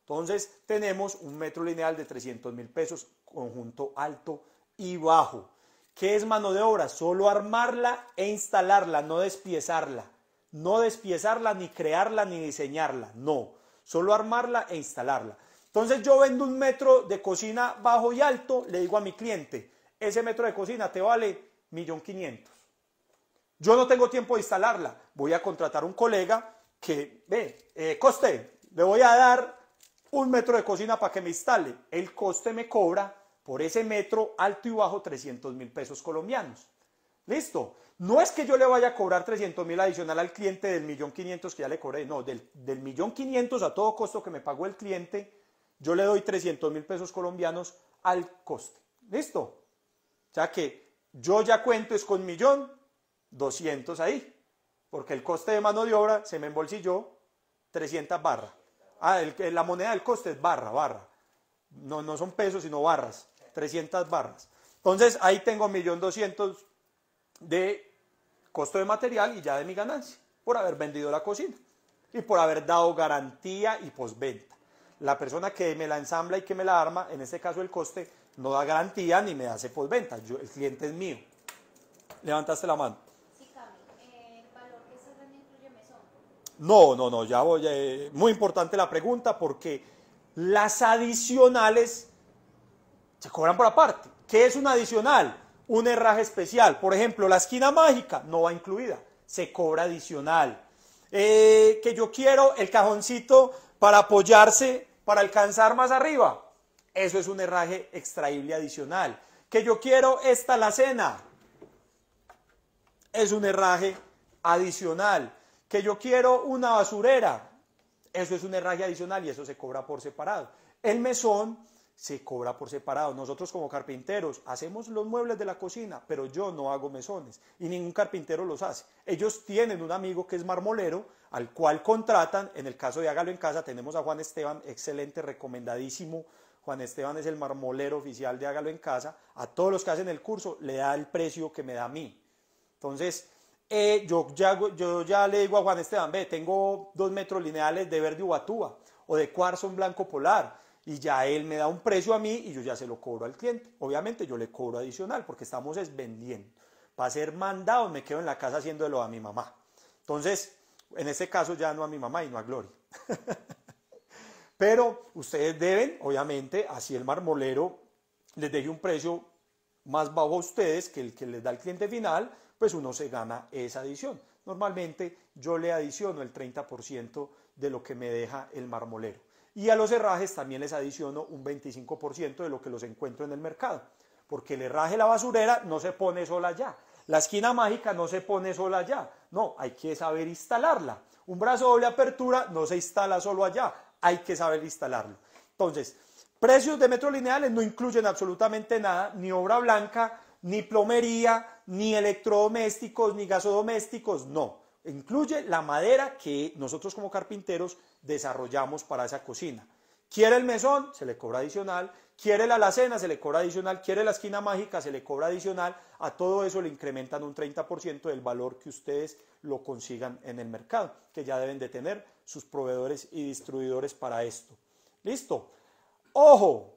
Entonces, tenemos un metro lineal de 300 mil pesos conjunto alto y bajo. ¿Qué es mano de obra? Solo armarla e instalarla, no despiezarla. No despiezarla, ni crearla, ni diseñarla, no. Solo armarla e instalarla. Entonces yo vendo un metro de cocina bajo y alto, le digo a mi cliente, ese metro de cocina te vale 1.500.000. Yo no tengo tiempo de instalarla, voy a contratar un colega que, ve, eh, coste, le voy a dar un metro de cocina para que me instale. El coste me cobra por ese metro alto y bajo 300 mil pesos colombianos. Listo. No es que yo le vaya a cobrar 300 mil adicional al cliente del millón 500 que ya le cobré, no, del, millón 500 a todo costo que me pagó el cliente, yo le doy 300 mil pesos colombianos al coste. ¿Listo? O sea que yo ya cuento es con millón 200 ahí, porque el coste de mano de obra se me embolsilló 300 barra. Ah, la moneda del coste es barra, barra. No, no son pesos, sino barras. 300 barras. Entonces ahí tengo millón 200 de costo de material y ya de mi ganancia, por haber vendido la cocina y por haber dado garantía y posventa. La persona que me la ensambla y que me la arma, en este caso el coste, no da garantía ni me hace posventa. el cliente es mío. Levantaste la mano. Sí, eh, ¿El valor que incluye mesón? No, no, no, ya voy. Eh, muy importante la pregunta porque las adicionales se cobran por aparte. ¿Qué es un adicional? un herraje especial. Por ejemplo, la esquina mágica no va incluida, se cobra adicional. Eh, que yo quiero el cajoncito para apoyarse, para alcanzar más arriba. Eso es un herraje extraíble adicional. Que yo quiero esta alacena. Es un herraje adicional. Que yo quiero una basurera. Eso es un herraje adicional y eso se cobra por separado. El mesón se cobra por separado. Nosotros como carpinteros hacemos los muebles de la cocina, pero yo no hago mesones y ningún carpintero los hace. Ellos tienen un amigo que es marmolero, al cual contratan. En el caso de Hágalo en Casa tenemos a Juan Esteban, excelente, recomendadísimo. Juan Esteban es el marmolero oficial de Hágalo en Casa. A todos los que hacen el curso le da el precio que me da a mí. Entonces, eh, yo, ya, yo ya le digo a Juan Esteban, ve, tengo dos metros lineales de verde ubatúa o de cuarzo en blanco polar y ya él me da un precio a mí y yo ya se lo cobro al cliente. Obviamente yo le cobro adicional porque estamos es vendiendo. Para ser mandado me quedo en la casa haciéndolo a mi mamá. Entonces, en este caso ya no a mi mamá y no a Gloria. Pero ustedes deben, obviamente, así el marmolero les deje un precio más bajo a ustedes que el que les da el cliente final, pues uno se gana esa adición. Normalmente yo le adiciono el 30% de lo que me deja el marmolero. Y a los herrajes también les adiciono un 25% de lo que los encuentro en el mercado. Porque el herraje, la basurera, no se pone sola allá. La esquina mágica no se pone sola allá. No, hay que saber instalarla. Un brazo doble apertura no se instala solo allá. Hay que saber instalarlo. Entonces, precios de metro lineales no incluyen absolutamente nada, ni obra blanca, ni plomería, ni electrodomésticos, ni gasodomésticos. No, incluye la madera que nosotros como carpinteros desarrollamos para esa cocina. Quiere el mesón, se le cobra adicional. Quiere la alacena, se le cobra adicional. Quiere la esquina mágica, se le cobra adicional. A todo eso le incrementan un 30% del valor que ustedes lo consigan en el mercado, que ya deben de tener sus proveedores y distribuidores para esto. Listo. Ojo,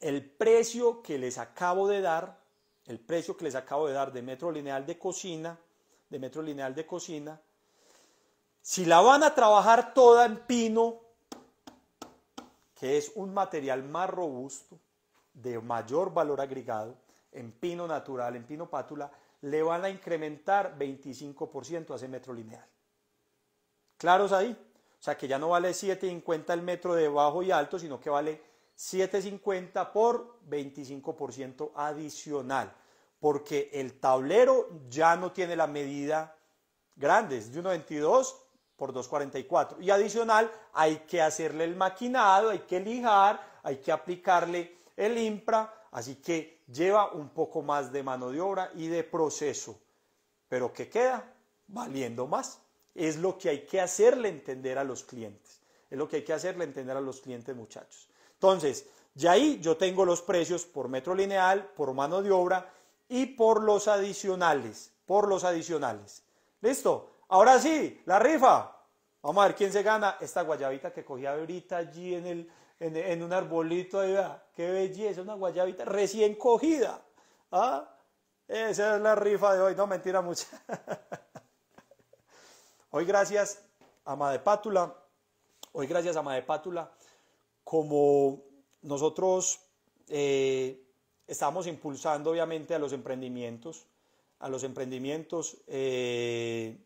el precio que les acabo de dar, el precio que les acabo de dar de metro lineal de cocina, de metro lineal de cocina, si la van a trabajar toda en pino, que es un material más robusto, de mayor valor agregado, en pino natural, en pino pátula, le van a incrementar 25% a ese metro lineal. ¿Claros ahí? O sea que ya no vale 7.50 el metro de bajo y alto, sino que vale 7.50 por 25% adicional, porque el tablero ya no tiene la medida grande, es de 1.22 por 2.44. Y adicional, hay que hacerle el maquinado, hay que lijar, hay que aplicarle el impra, así que lleva un poco más de mano de obra y de proceso. Pero ¿qué queda? Valiendo más. Es lo que hay que hacerle entender a los clientes. Es lo que hay que hacerle entender a los clientes, muchachos. Entonces, ya ahí yo tengo los precios por metro lineal, por mano de obra y por los adicionales, por los adicionales. ¿Listo? Ahora sí, la rifa. Vamos a ver quién se gana esta guayabita que cogí ahorita allí en, el, en, un arbolito. Ahí, Qué belleza, una guayabita recién cogida. ¿Ah? Esa es la rifa de hoy. No, mentira mucha. hoy gracias a Pátula. Hoy gracias a Pátula. Como nosotros eh, estamos impulsando obviamente a los emprendimientos, a los emprendimientos. Eh,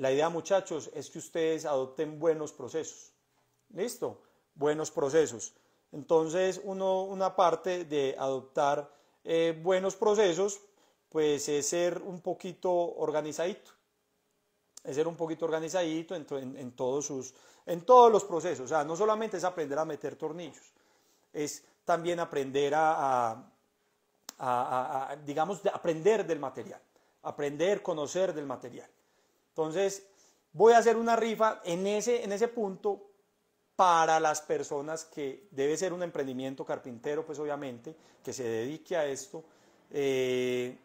la idea, muchachos, es que ustedes adopten buenos procesos. ¿Listo? Buenos procesos. Entonces, uno, una parte de adoptar eh, buenos procesos, pues es ser un poquito organizadito. Es ser un poquito organizadito en, todos sus, en todos los procesos. O sea, no solamente es aprender a meter tornillos, es también aprender a, digamos, aprender del material, aprender, conocer del material. Entonces, voy a hacer una rifa en ese, punto para las personas que debe ser un emprendimiento carpintero, pues obviamente, que se dedique a esto, eh,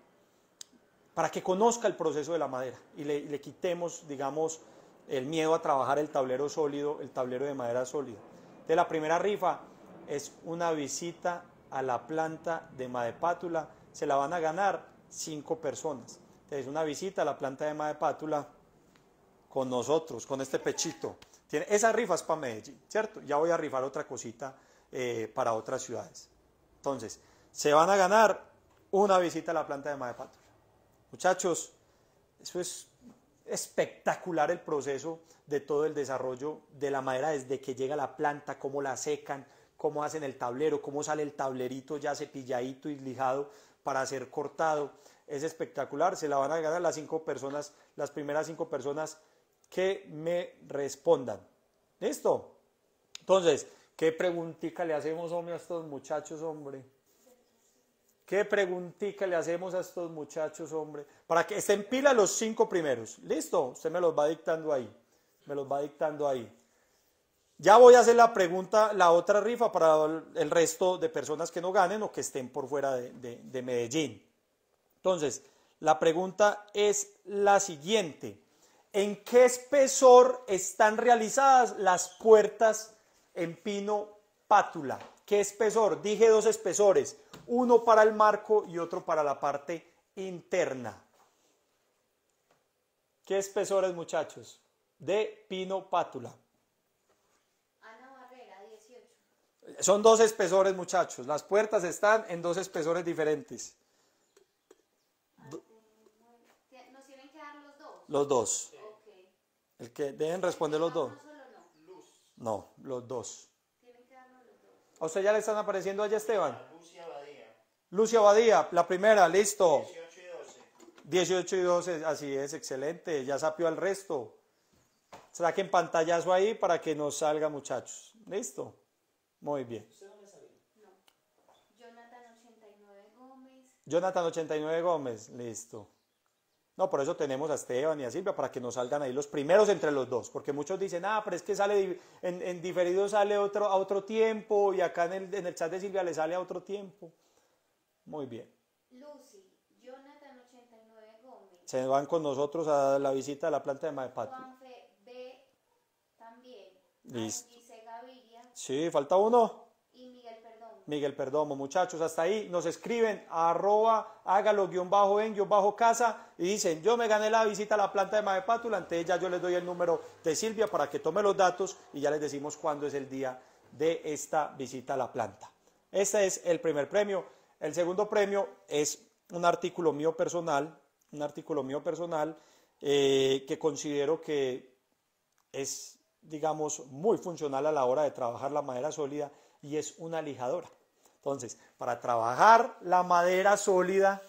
para que conozca el proceso de la madera y le, quitemos, digamos, el miedo a trabajar el tablero sólido, el tablero de madera sólida. De la primera rifa es una visita a la planta de Madepátula, se la van a ganar cinco personas. Entonces, una visita a la planta de pátula con nosotros, con este pechito. Tiene, esas rifa es para Medellín, ¿cierto? Ya voy a rifar otra cosita eh, para otras ciudades. Entonces, se van a ganar una visita a la planta de pátula, Muchachos, eso es espectacular el proceso de todo el desarrollo de la madera desde que llega la planta, cómo la secan, cómo hacen el tablero, cómo sale el tablerito ya cepilladito y lijado para ser cortado. Es espectacular, se la van a ganar las cinco personas, las primeras cinco personas que me respondan. ¿Listo? Entonces, ¿qué preguntica le hacemos, hombre, a estos muchachos, hombre? ¿Qué preguntica le hacemos a estos muchachos, hombre? Para que estén pila los cinco primeros. ¿Listo? Usted me los va dictando ahí. Me los va dictando ahí. Ya voy a hacer la pregunta, la otra rifa para el resto de personas que no ganen o que estén por fuera de, Medellín. Entonces, la pregunta es la siguiente. ¿En qué espesor están realizadas las puertas en pino pátula? ¿Qué espesor? Dije dos espesores, uno para el marco y otro para la parte interna. ¿Qué espesores, muchachos? De pino pátula. Son dos espesores, muchachos. Las puertas están en dos espesores diferentes. ¿Nos tienen que dar los dos? Los dos. Ok. El que deben responder los dos. No, los dos. ¿A usted ya le están apareciendo allá, Esteban? Lucia Badía. Lucia Badía, la primera, listo. 18 y 12. 18 y 12, así es, excelente. Ya sapió al resto. Saquen pantallazo ahí para que nos salga, muchachos. Listo. Muy bien. Jonathan 89 Gómez. Jonathan 89 Gómez, listo. No, por eso tenemos a Esteban y a Silvia para que nos salgan ahí los primeros entre los dos, porque muchos dicen, ah, pero es que sale en, diferido sale otro, a otro tiempo y acá en el, chat de Silvia le sale a otro tiempo. Muy bien. Lucy, Jonathan 89 Gómez. Se van con nosotros a la visita a la planta de madre también. Listo. Sí, falta uno. Y Miguel Perdomo. Miguel Perdomo, muchachos, hasta ahí nos escriben arroba hágalo guión bajo en guión bajo casa y dicen yo me gané la visita a la planta de Madepátula, Ante ya yo les doy el número de Silvia para que tome los datos y ya les decimos cuándo es el día de esta visita a la planta. Este es el primer premio. El segundo premio es un artículo mío personal, un artículo mío personal eh, que considero que es digamos, muy funcional a la hora de trabajar la madera sólida y es una lijadora. Entonces, para trabajar la madera sólida,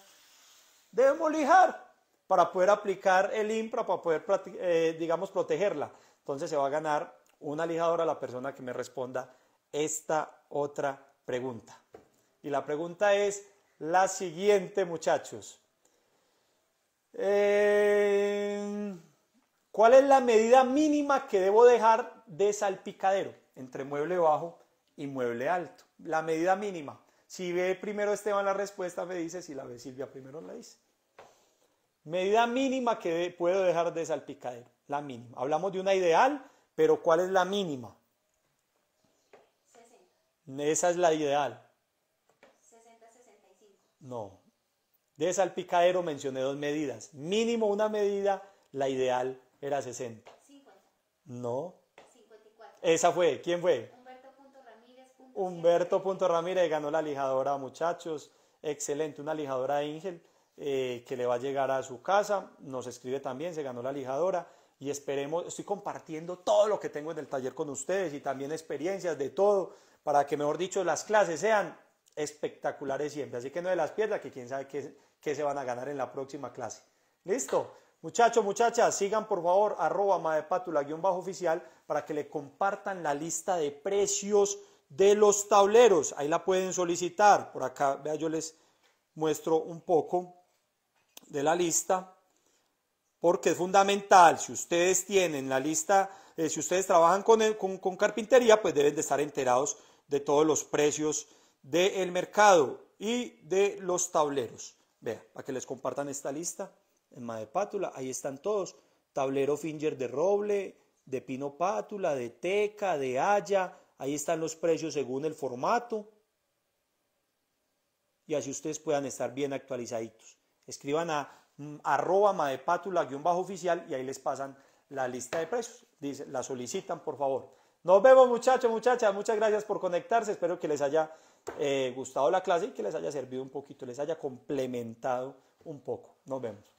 debemos lijar para poder aplicar el IMPRA, para poder, eh, digamos, protegerla. Entonces se va a ganar una lijadora la persona que me responda esta otra pregunta. Y la pregunta es la siguiente, muchachos. Eh... ¿Cuál es la medida mínima que debo dejar de salpicadero entre mueble bajo y mueble alto? La medida mínima. Si ve primero Esteban la respuesta, me dice, si la ve Silvia primero la dice. Medida mínima que puedo dejar de salpicadero, la mínima. Hablamos de una ideal, pero ¿cuál es la mínima? 60. Esa es la ideal. 60, 65. No. De salpicadero mencioné dos medidas. Mínimo una medida, la ideal era 60. 50. No. 54. Esa fue. ¿Quién fue? Humberto. Humberto. Ramírez ganó la lijadora, muchachos. Excelente, una lijadora de Ingel eh, que le va a llegar a su casa. Nos escribe también, se ganó la lijadora. Y esperemos, estoy compartiendo todo lo que tengo en el taller con ustedes y también experiencias de todo, para que, mejor dicho, las clases sean espectaculares siempre. Así que no de las piernas, que quién sabe qué se van a ganar en la próxima clase. ¿Listo? Muchachos, muchachas, sigan por favor arroba bajo oficial para que le compartan la lista de precios de los tableros. Ahí la pueden solicitar. Por acá, vea, yo les muestro un poco de la lista porque es fundamental. Si ustedes tienen la lista, eh, si ustedes trabajan con, carpintería, pues deben de estar enterados de todos los precios del mercado y de los tableros. Vea, para que les compartan esta lista en Madepátula, ahí están todos, tablero Finger de roble, de pino pátula, de teca, de haya, ahí están los precios según el formato. Y así ustedes puedan estar bien actualizaditos. Escriban a mm, arroba madepátula-oficial y ahí les pasan la lista de precios. la solicitan, por favor. Nos vemos muchachos, muchachas. Muchas gracias por conectarse. Espero que les haya eh, gustado la clase y que les haya servido un poquito, les haya complementado un poco. Nos vemos.